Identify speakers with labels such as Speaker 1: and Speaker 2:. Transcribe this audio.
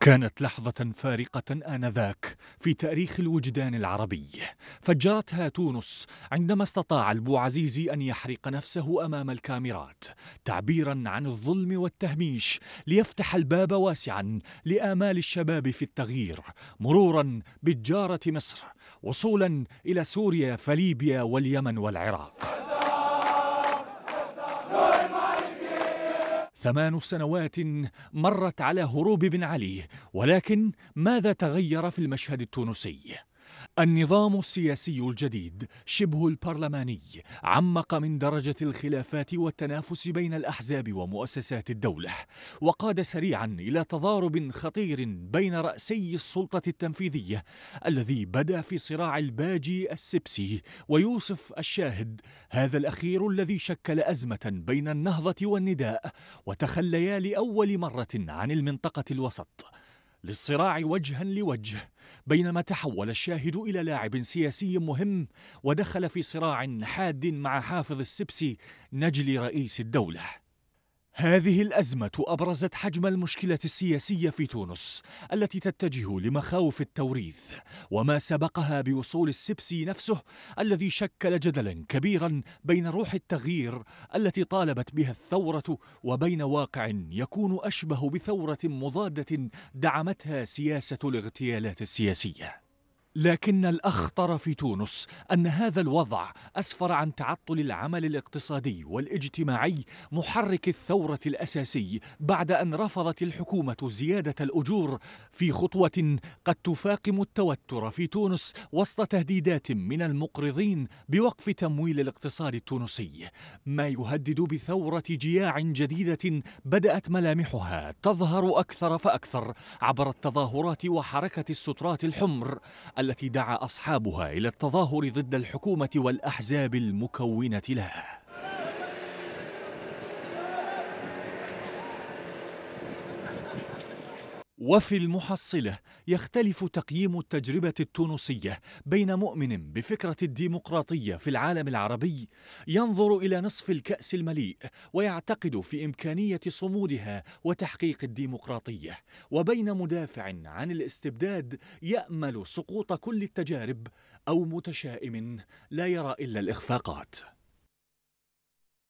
Speaker 1: كانت لحظة فارقة آنذاك في تاريخ الوجدان العربي فجرتها تونس عندما استطاع البوعزيزي أن يحرق نفسه أمام الكاميرات تعبيرا عن الظلم والتهميش ليفتح الباب واسعا لآمال الشباب في التغيير مرورا بتجارة مصر وصولا إلى سوريا فليبيا واليمن والعراق ثمان سنوات مرت على هروب بن علي ولكن ماذا تغير في المشهد التونسي النظام السياسي الجديد شبه البرلماني عمق من درجة الخلافات والتنافس بين الأحزاب ومؤسسات الدولة وقاد سريعا إلى تضارب خطير بين رأسي السلطة التنفيذية الذي بدا في صراع الباجي السبسي ويوسف الشاهد هذا الأخير الذي شكل أزمة بين النهضة والنداء وتخليا لأول مرة عن المنطقة الوسط للصراع وجها لوجه بينما تحول الشاهد الى لاعب سياسي مهم ودخل في صراع حاد مع حافظ السبسي نجل رئيس الدوله هذه الأزمة أبرزت حجم المشكلة السياسية في تونس التي تتجه لمخاوف التوريث وما سبقها بوصول السبسي نفسه الذي شكل جدلا كبيرا بين روح التغيير التي طالبت بها الثورة وبين واقع يكون أشبه بثورة مضادة دعمتها سياسة الاغتيالات السياسية لكن الأخطر في تونس أن هذا الوضع أسفر عن تعطل العمل الاقتصادي والاجتماعي محرك الثورة الأساسي بعد أن رفضت الحكومة زيادة الأجور في خطوة قد تفاقم التوتر في تونس وسط تهديدات من المقرضين بوقف تمويل الاقتصاد التونسي ما يهدد بثورة جياع جديدة بدأت ملامحها تظهر أكثر فأكثر عبر التظاهرات وحركة السترات الحمر التي دعا أصحابها إلى التظاهر ضد الحكومة والأحزاب المكونة لها وفي المحصلة يختلف تقييم التجربة التونسية بين مؤمن بفكرة الديمقراطية في العالم العربي ينظر إلى نصف الكأس المليء ويعتقد في إمكانية صمودها وتحقيق الديمقراطية وبين مدافع عن الاستبداد يأمل سقوط كل التجارب أو متشائم لا يرى إلا الإخفاقات